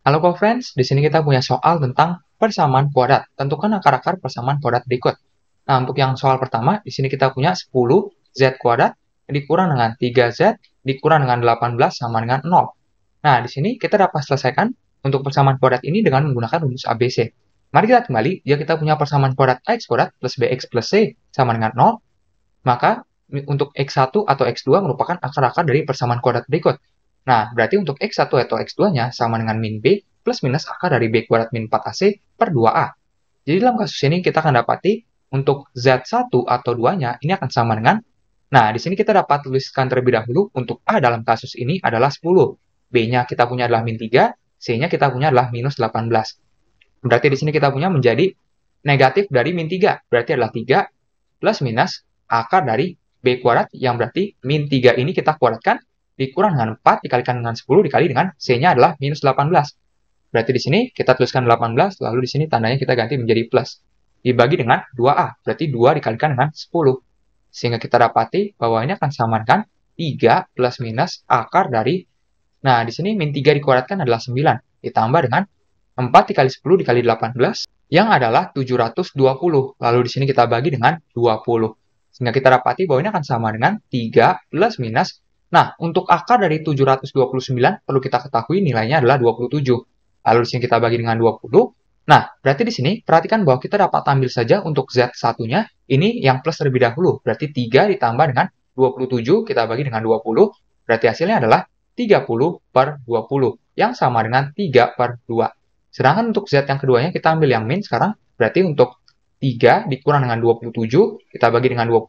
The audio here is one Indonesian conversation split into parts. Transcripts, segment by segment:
Halo co-friends, di sini kita punya soal tentang persamaan kuadrat. Tentukan akar-akar persamaan kuadrat berikut. Nah, untuk yang soal pertama, di sini kita punya 10z kuadrat dikurang dengan 3z dikurang dengan 18 sama dengan 0. Nah, di sini kita dapat selesaikan untuk persamaan kuadrat ini dengan menggunakan rumus ABC. Mari kita kembali, jika kita punya persamaan kuadrat ax kuadrat plus bx plus c sama dengan 0, maka untuk x1 atau x2 merupakan akar-akar dari persamaan kuadrat berikut. Nah, berarti untuk X1 atau X2-nya sama dengan min B plus minus akar dari B kuadrat min 4AC per 2A. Jadi dalam kasus ini kita akan dapati untuk Z1 atau 2-nya ini akan sama dengan Nah, di sini kita dapat tuliskan terlebih dahulu untuk A dalam kasus ini adalah 10. B-nya kita punya adalah min 3, C-nya kita punya adalah minus 18. Berarti di sini kita punya menjadi negatif dari min 3, berarti adalah 3 plus minus akar dari B kuadrat yang berarti min 3 ini kita kuadratkan dikurang dengan 4 dikalikan dengan 10 dikali dengan C-nya adalah minus 18. Berarti di sini kita tuliskan 18, lalu di sini tandanya kita ganti menjadi plus. Dibagi dengan 2A, berarti 2 dikalikan dengan 10. Sehingga kita dapati bahwa ini akan samakan 3 plus minus akar dari... Nah, di sini min 3 dikuadratkan adalah 9, ditambah dengan 4 dikali 10 dikali 18, yang adalah 720. Lalu di sini kita bagi dengan 20. Sehingga kita dapati bahwa ini akan sama dengan 3 plus minus Nah, untuk akar dari 729 perlu kita ketahui nilainya adalah 27. Lalu di sini kita bagi dengan 20. Nah, berarti di sini perhatikan bahwa kita dapat ambil saja untuk z satunya ini yang plus terlebih dahulu. Berarti 3 ditambah dengan 27 kita bagi dengan 20. Berarti hasilnya adalah 30 per 20 yang sama dengan 3 per 2. Sedangkan untuk Z yang keduanya kita ambil yang min sekarang, berarti untuk 3 dikurang dengan 27, kita bagi dengan 20,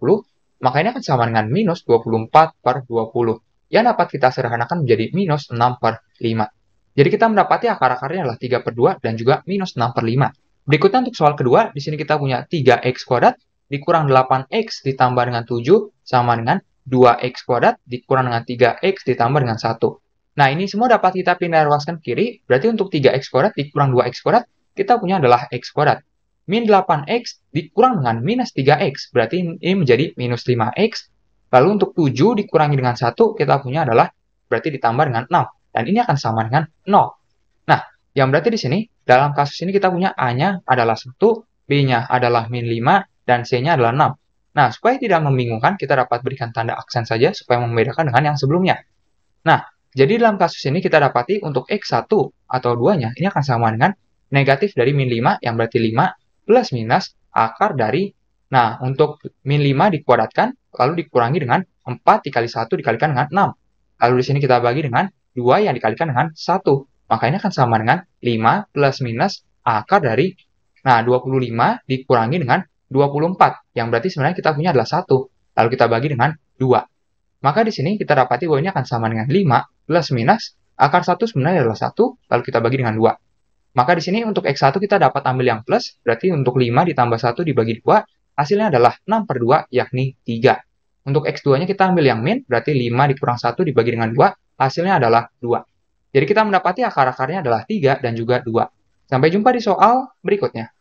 maka ini akan sama dengan minus 24 per 20, yang dapat kita sederhanakan menjadi minus 6 per 5. Jadi kita mendapati akar-akarnya adalah 3 per 2 dan juga minus 6 per 5. Berikutnya untuk soal kedua, di sini kita punya 3x kuadrat dikurang 8x ditambah dengan 7 sama dengan 2x kuadrat dikurang dengan 3x ditambah dengan 1. Nah, ini semua dapat kita pindah ruaskan kiri, berarti untuk 3x kuadrat dikurang 2x kuadrat, kita punya adalah x kuadrat. Min 8X dikurang dengan minus 3X, berarti ini menjadi minus 5X. Lalu untuk 7 dikurangi dengan 1, kita punya adalah berarti ditambah dengan 6. Dan ini akan sama dengan 0. Nah, yang berarti di sini, dalam kasus ini kita punya A-nya adalah 1, B-nya adalah min 5, dan C-nya adalah 6. Nah, supaya tidak membingungkan, kita dapat berikan tanda aksen saja supaya membedakan dengan yang sebelumnya. Nah, jadi dalam kasus ini kita dapati untuk X1 atau 2-nya, ini akan sama dengan negatif dari min 5 yang berarti 5, plus minus akar dari, nah untuk min 5 dikuadratkan, lalu dikurangi dengan 4 dikali 1 dikalikan dengan 6. Lalu di sini kita bagi dengan 2 yang dikalikan dengan 1. Maka ini akan sama dengan 5 plus minus akar dari, nah 25 dikurangi dengan 24, yang berarti sebenarnya kita punya adalah 1. Lalu kita bagi dengan 2. Maka di sini kita dapati bahwa ini akan sama dengan 5 plus minus akar 1 sebenarnya adalah 1, lalu kita bagi dengan 2. Maka di sini untuk X1 kita dapat ambil yang plus, berarti untuk 5 ditambah 1 dibagi 2, hasilnya adalah 6 per 2, yakni 3. Untuk X2-nya kita ambil yang min, berarti 5 dikurang 1 dibagi dengan 2, hasilnya adalah 2. Jadi kita mendapati akar-akarnya adalah 3 dan juga 2. Sampai jumpa di soal berikutnya.